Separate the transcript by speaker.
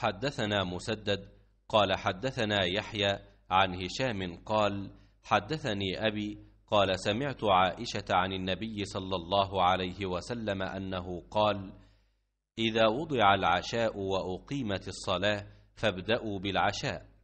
Speaker 1: حدثنا مسدد
Speaker 2: قال حدثنا يحيى عن هشام قال حدثني أبي قال سمعت عائشة عن النبي صلى الله عليه وسلم أنه قال إذا وضع العشاء وأقيمت الصلاة فابدأوا
Speaker 1: بالعشاء